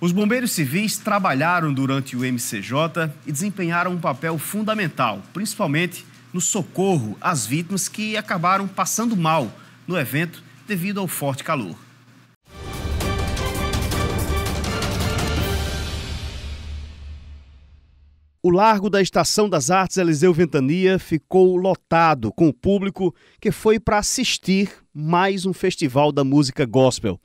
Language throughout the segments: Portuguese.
Os bombeiros civis trabalharam durante o MCJ e desempenharam um papel fundamental, principalmente no socorro às vítimas que acabaram passando mal no evento devido ao forte calor. O largo da Estação das Artes Eliseu Ventania ficou lotado com o público que foi para assistir mais um festival da música gospel.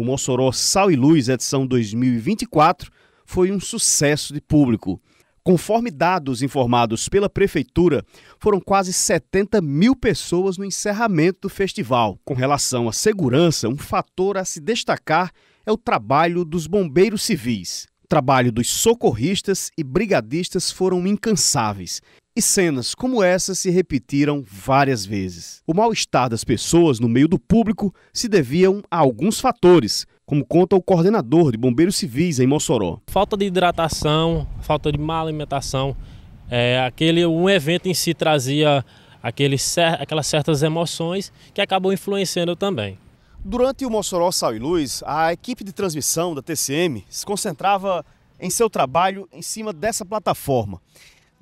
O Mossoró Sal e Luz, edição 2024, foi um sucesso de público. Conforme dados informados pela Prefeitura, foram quase 70 mil pessoas no encerramento do festival. Com relação à segurança, um fator a se destacar é o trabalho dos bombeiros civis. O trabalho dos socorristas e brigadistas foram incansáveis. E cenas como essa se repetiram várias vezes. O mal-estar das pessoas no meio do público se deviam a alguns fatores, como conta o coordenador de bombeiros civis em Mossoró. Falta de hidratação, falta de má alimentação. É, aquele, um evento em si trazia aquele, aquelas certas emoções que acabam influenciando também. Durante o Mossoró Sal e Luz, a equipe de transmissão da TCM se concentrava em seu trabalho em cima dessa plataforma.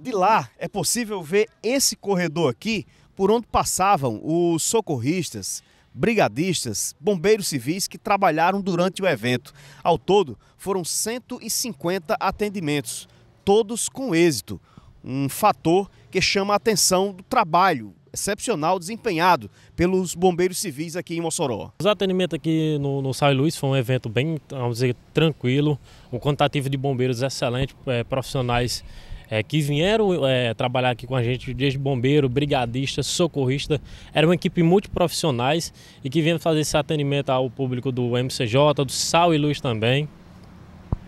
De lá é possível ver esse corredor aqui por onde passavam os socorristas, brigadistas, bombeiros civis que trabalharam durante o evento. Ao todo, foram 150 atendimentos, todos com êxito. Um fator que chama a atenção do trabalho excepcional desempenhado pelos bombeiros civis aqui em Mossoró. Os atendimentos aqui no, no Sai Luiz foi um evento bem, vamos dizer, tranquilo, O quantitativo de bombeiros excelente, é, profissionais é, que vieram é, trabalhar aqui com a gente, desde bombeiro, brigadista, socorrista. Era uma equipe multiprofissionais e que vieram fazer esse atendimento ao público do MCJ, do Sal e Luz também.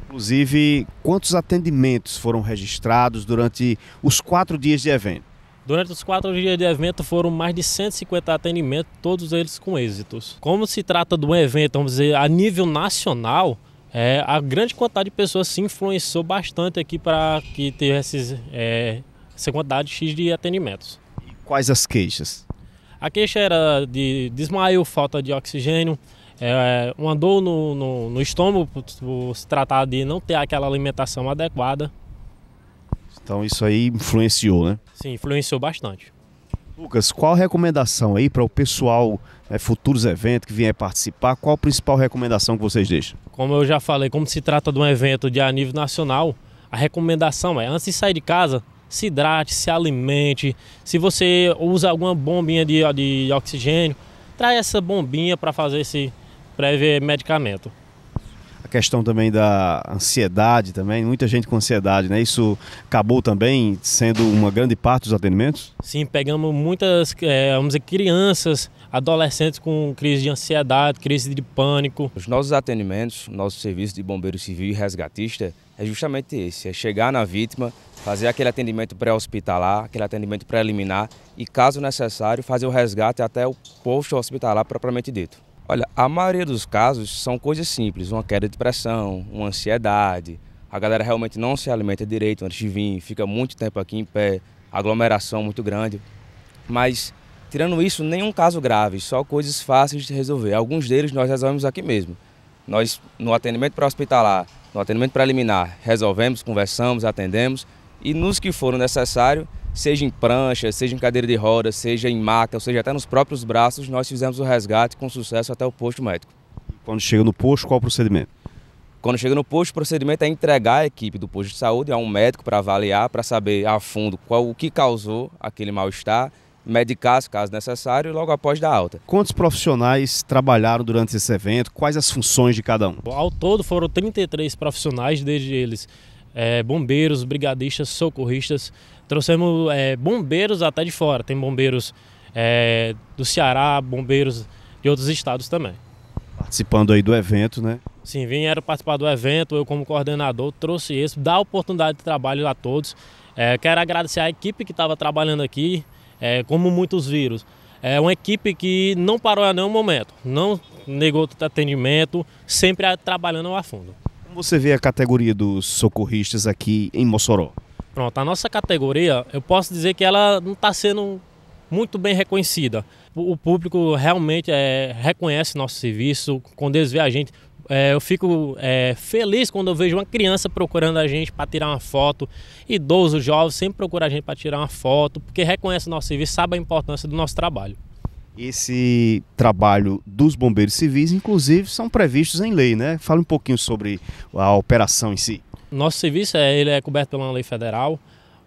Inclusive, quantos atendimentos foram registrados durante os quatro dias de evento? Durante os quatro dias de evento foram mais de 150 atendimentos, todos eles com êxitos. Como se trata de um evento, vamos dizer, a nível nacional, é, a grande quantidade de pessoas se influenciou bastante aqui para que tivesse é, essa quantidade X de atendimentos. E quais as queixas? A queixa era de desmaio, falta de oxigênio, é, uma dor no, no, no estômago por se tratar de não ter aquela alimentação adequada. Então isso aí influenciou, né? Sim, influenciou bastante. Lucas, qual a recomendação aí para o pessoal, né, futuros eventos que vier participar, qual a principal recomendação que vocês deixam? Como eu já falei, como se trata de um evento de a nível nacional, a recomendação é, antes de sair de casa, se hidrate, se alimente. Se você usa alguma bombinha de, de oxigênio, traz essa bombinha para fazer esse prévio medicamento questão também da ansiedade também, muita gente com ansiedade, né? Isso acabou também sendo uma grande parte dos atendimentos? Sim, pegamos muitas, é, vamos dizer, crianças, adolescentes com crise de ansiedade, crise de pânico. Os nossos atendimentos, nosso serviço de bombeiro civil e resgatista é justamente esse, é chegar na vítima, fazer aquele atendimento pré-hospitalar, aquele atendimento preliminar e, caso necessário, fazer o resgate até o posto hospitalar propriamente dito. Olha, a maioria dos casos são coisas simples, uma queda de pressão, uma ansiedade. A galera realmente não se alimenta direito antes de vir, fica muito tempo aqui em pé, aglomeração muito grande. Mas, tirando isso, nenhum caso grave, só coisas fáceis de resolver. Alguns deles nós resolvemos aqui mesmo. Nós, no atendimento para hospitalar, no atendimento preliminar, resolvemos, conversamos, atendemos e nos que foram necessários, seja em prancha, seja em cadeira de rodas, seja em maca, ou seja, até nos próprios braços, nós fizemos o resgate com sucesso até o posto médico. Quando chega no posto, qual o procedimento? Quando chega no posto, o procedimento é entregar a equipe do posto de saúde a um médico para avaliar, para saber a fundo qual o que causou aquele mal-estar, medicar se caso necessário e logo após dar alta. Quantos profissionais trabalharam durante esse evento? Quais as funções de cada um? Ao todo foram 33 profissionais, desde eles é, bombeiros, brigadistas, socorristas, Trouxemos é, bombeiros até de fora. Tem bombeiros é, do Ceará, bombeiros de outros estados também. Participando aí do evento, né? Sim, vieram participar do evento. Eu, como coordenador, trouxe isso, dá oportunidade de trabalho a todos. É, quero agradecer à equipe que estava trabalhando aqui, é, como muitos vírus. É uma equipe que não parou a nenhum momento, não negou atendimento, sempre trabalhando a fundo. Como você vê a categoria dos socorristas aqui em Mossoró? Pronto, a nossa categoria, eu posso dizer que ela não está sendo muito bem reconhecida. O público realmente é, reconhece nosso serviço, quando eles veem a gente. É, eu fico é, feliz quando eu vejo uma criança procurando a gente para tirar uma foto, idoso, jovem, sempre procura a gente para tirar uma foto, porque reconhece nosso serviço, sabe a importância do nosso trabalho. Esse trabalho dos bombeiros civis, inclusive, são previstos em lei, né? Fala um pouquinho sobre a operação em si. Nosso serviço é, ele é coberto pela lei federal,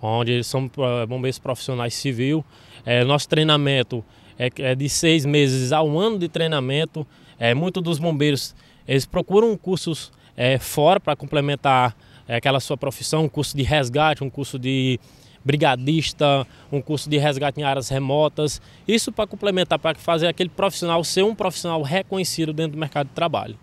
onde são eh, bombeiros profissionais civil. É, nosso treinamento é, é, de seis meses a um ano de treinamento. É, eh, Muitos dos bombeiros eles procuram cursos é, fora para complementar aquela sua profissão, um curso de resgate, um curso de brigadista, um curso de resgate em áreas remotas. Isso para complementar, para fazer aquele profissional ser um profissional reconhecido dentro do mercado de trabalho.